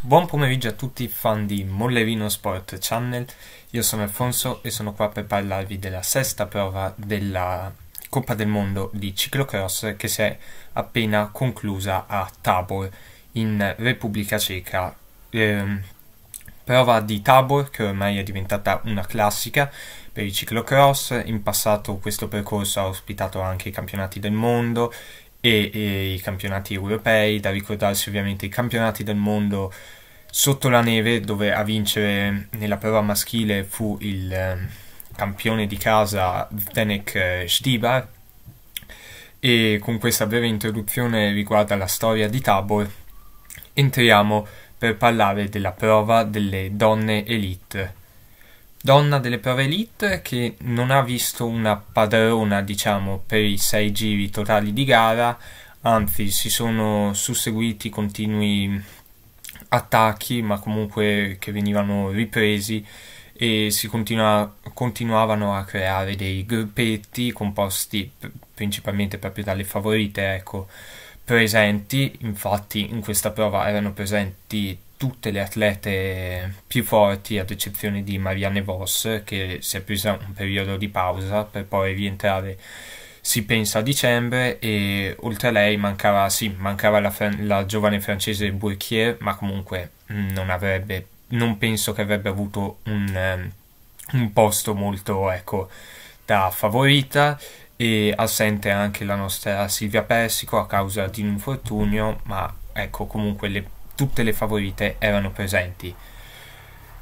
Buon pomeriggio a tutti i fan di Mollevino Sport Channel, io sono Alfonso e sono qua per parlarvi della sesta prova della Coppa del Mondo di ciclocross che si è appena conclusa a Tabor in Repubblica Ceca. Eh, prova di Tabor che ormai è diventata una classica per il ciclocross, in passato questo percorso ha ospitato anche i campionati del mondo e, e i campionati europei, da ricordarsi ovviamente i campionati del mondo sotto la neve dove a vincere nella prova maschile fu il ehm, campione di casa Zdenek eh, Stibar e con questa breve introduzione riguardo alla storia di Tabor entriamo per parlare della prova delle donne elite donna delle prove elite che non ha visto una padrona, diciamo, per i sei giri totali di gara, anzi si sono susseguiti continui attacchi, ma comunque che venivano ripresi e si continua, continuavano a creare dei gruppetti composti principalmente proprio dalle favorite, ecco, presenti, infatti in questa prova erano presenti tutte le atlete più forti, ad eccezione di Marianne Voss, che si è presa un periodo di pausa per poi rientrare, si pensa, a dicembre, e oltre a lei mancava, sì, mancava la, la giovane francese Bourchier, ma comunque mm, non avrebbe, non penso che avrebbe avuto un, ehm, un posto molto, ecco, da favorita e assente anche la nostra Silvia Persico a causa di un infortunio, ma ecco comunque le tutte le favorite erano presenti.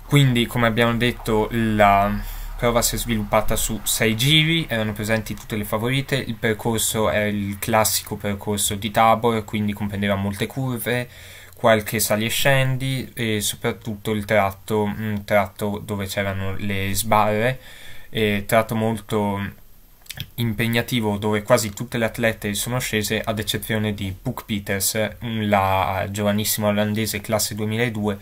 Quindi, come abbiamo detto, la prova si è sviluppata su sei giri, erano presenti tutte le favorite, il percorso era il classico percorso di Tabor, quindi comprendeva molte curve, qualche sali e scendi e soprattutto il tratto, un tratto dove c'erano le sbarre, tratto molto impegnativo dove quasi tutte le atlete sono scese ad eccezione di Puck Peters, la giovanissima olandese classe 2002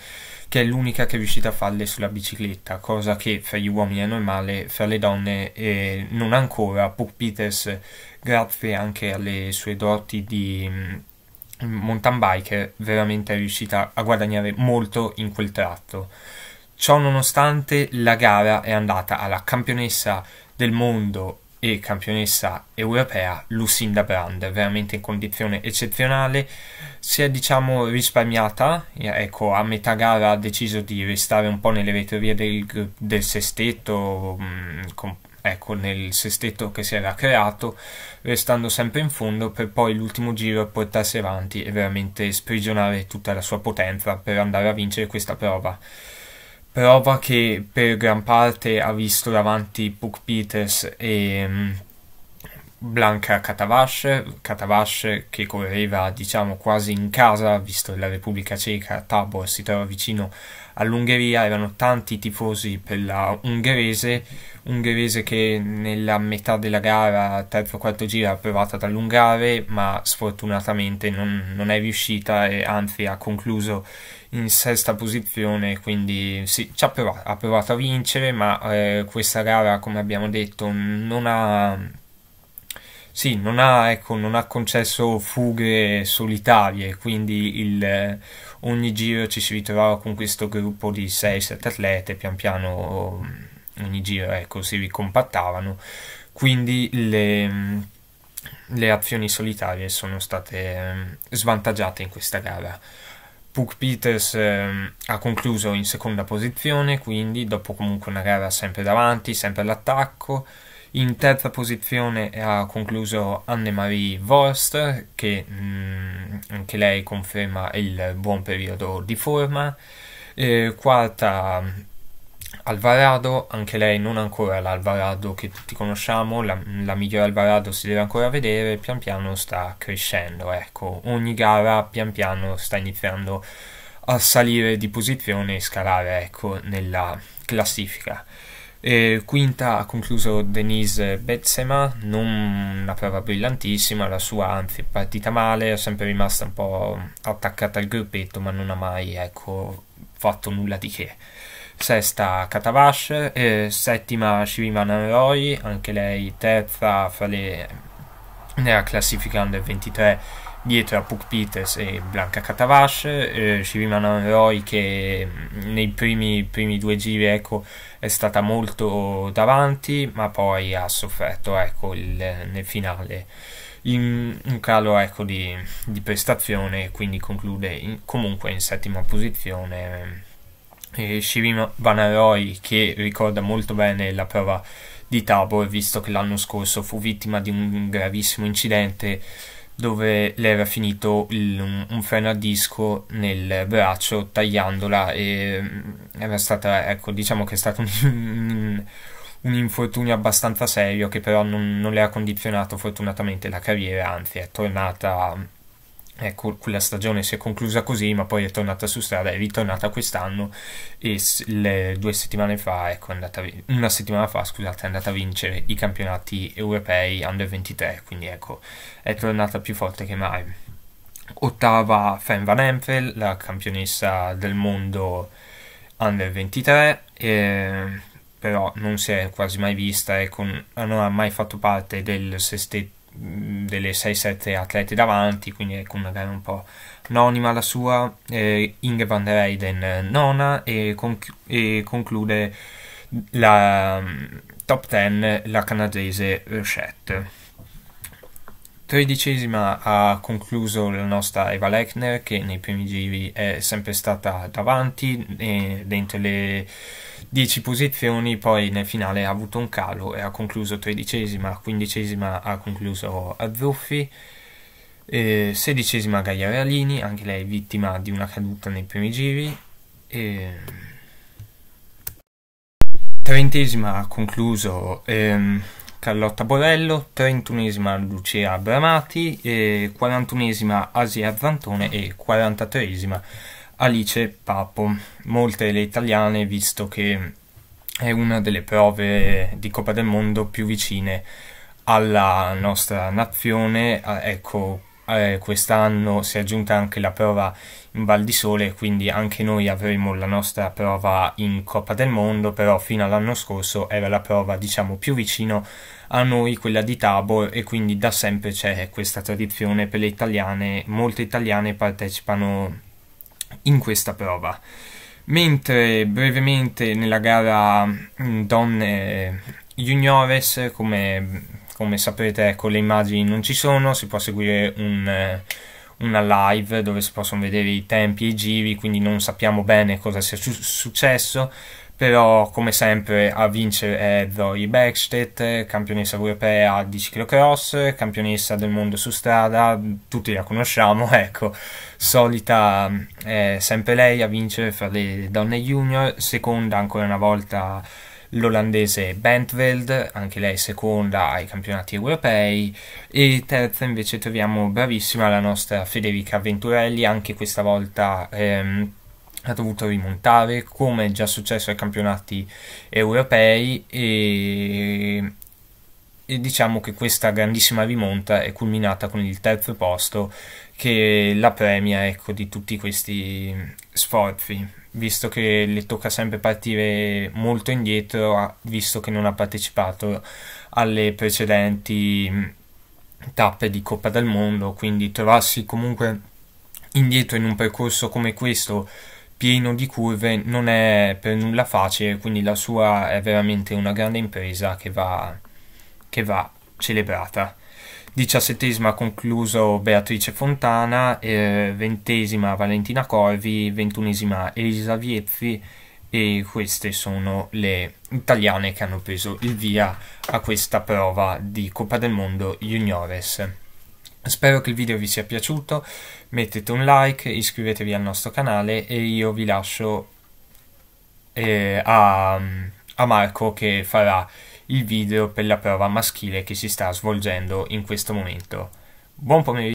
che è l'unica che è riuscita a farle sulla bicicletta, cosa che fra gli uomini è normale, fra le donne eh, non ancora. Puck Peters, grazie anche alle sue doti di mm, mountain biker, veramente è riuscita a guadagnare molto in quel tratto. Ciò nonostante la gara è andata alla campionessa del mondo e campionessa europea Lucinda Brand, veramente in condizione eccezionale, si è diciamo risparmiata, ecco a metà gara ha deciso di restare un po' nelle retrovie del, del sestetto, mh, mm, con, ecco, nel sestetto che si era creato, restando sempre in fondo per poi l'ultimo giro portarsi avanti e veramente sprigionare tutta la sua potenza per andare a vincere questa prova prova che per gran parte ha visto davanti Puck Peters e mm, Blanca Katavash, Katavash che correva diciamo quasi in casa, visto che la Repubblica Ceca, Tabor si trova vicino all'Ungheria, erano tanti tifosi per la ungherese, ungherese che nella metà della gara, terzo o quarto giro, ha provato ad allungare, ma sfortunatamente non, non è riuscita e anzi ha concluso in sesta posizione, quindi sì, ci ha provato, ha provato a vincere, ma eh, questa gara, come abbiamo detto, non ha sì, non ha, ecco, non ha concesso fughe solitarie, quindi il, eh, ogni giro ci si ritrovava con questo gruppo di 6-7 atlete, pian piano mm, ogni giro ecco, si ricompattavano, quindi le, mm, le azioni solitarie sono state mm, svantaggiate in questa gara. Puck Peters eh, ha concluso in seconda posizione, quindi dopo comunque una gara sempre davanti, sempre all'attacco, in terza posizione ha concluso Anne-Marie Vorst, che mh, mm, anche lei conferma il buon periodo di forma. Eh, quarta mm, Alvarado, anche lei non ancora l'Alvarado che tutti conosciamo, la, mm, la, migliore Alvarado si deve ancora vedere, pian piano sta crescendo, ecco, ogni gara pian piano sta iniziando a salire di posizione e scalare, ecco, nella classifica. E quinta ha concluso Denise Betsema, non una prova brillantissima, la sua anzi è partita male, è sempre rimasta un po' attaccata al gruppetto ma non ha mai ecco, fatto nulla di che. Sesta Katavash, eh, settima Shivana Roy, anche lei terza fra le, nella classifica under 23 dietro a Puck Peters e Blanca Katavash, eh, ci Roy che mm, nei primi, primi due giri ecco, è stata molto davanti ma poi ha sofferto ecco, il, nel finale in, un calo ecco, di, di, prestazione e quindi conclude in, comunque in settima posizione eh, Shirima Banaroi che ricorda molto bene la prova di Tabor visto che l'anno scorso fu vittima di un gravissimo incidente dove le era finito il, un, un, freno a disco nel braccio tagliandola e mm, era stata, ecco, diciamo che è stato un, un infortunio abbastanza serio che però non, non le ha condizionato fortunatamente la carriera, anzi è tornata Ecco, eh, la stagione si è conclusa così, ma poi è tornata su strada, è ritornata quest'anno e le, due settimane fa, ecco, è andata, una settimana fa, scusate, è andata a vincere i campionati europei under 23, quindi ecco, è tornata più forte che mai. Ottava Fan Van Empel, la campionessa del mondo under 23, eh, però non si è quasi mai vista e ecco, non ha mai fatto parte del sestetto delle 6-7 atlete davanti, quindi con una gara un po' anonima la sua, eh, Inge van der Heijden eh, nona e, conch e conclude la top 10 la canadese Rochette. Tredicesima ha concluso la nostra Eva Lechner che nei primi giri è sempre stata davanti dentro le dieci posizioni, poi nel finale ha avuto un calo e ha concluso tredicesima, quindicesima ha concluso Azzuffi, sedicesima Gaia Realini, anche lei vittima di una caduta nei primi giri. Eh, trentesima ha concluso ehm, Carlotta Borello, 31esima Lucia Bramati, 41esima Asia Zantone e 43esima Alice Papo. Molte le italiane, visto che è una delle prove di Coppa del Mondo più vicine alla nostra nazione, ecco eh, quest'anno si è aggiunta anche la prova in Val di Sole, quindi anche noi avremo la nostra prova in Coppa del Mondo, però fino all'anno scorso era la prova diciamo più vicino a noi, quella di Tabor, e quindi da sempre c'è questa tradizione per le italiane, molte italiane partecipano in questa prova. Mentre brevemente nella gara mm, donne eh, juniores, come come sapete ecco le immagini non ci sono, si può seguire un, eh, una live dove si possono vedere i tempi e i giri, quindi non sappiamo bene cosa sia su successo, però come sempre a vincere è Zoe Bergstedt, campionessa europea di ciclocross, campionessa del mondo su strada, tutti la conosciamo, ecco, solita è eh, sempre lei a vincere fra le donne junior, seconda ancora una volta l'olandese Bentveld, anche lei seconda ai campionati europei, e terza invece troviamo bravissima la nostra Federica Venturelli, anche questa volta ehm, ha dovuto rimontare come è già successo ai campionati europei e, e diciamo che questa grandissima rimonta è culminata con il terzo posto che la premia ecco, di tutti questi sforzi visto che le tocca sempre partire molto indietro, visto che non ha partecipato alle precedenti mm, tappe di Coppa del Mondo, quindi trovarsi comunque indietro in un percorso come questo pieno di curve non è per nulla facile, quindi la sua è veramente una grande impresa che va, che va celebrata diciassettesima ha concluso Beatrice Fontana, eh, ventesima eh, Valentina Corvi, ventunesima Elisa Viepfi e queste sono le italiane che hanno preso il via a questa prova di Coppa del Mondo Juniores. Spero che il video vi sia piaciuto, mettete un like, iscrivetevi al nostro canale e io vi lascio eh, a, a Marco che farà il video per la prova maschile che si sta svolgendo in questo momento. Buon pomeriggio.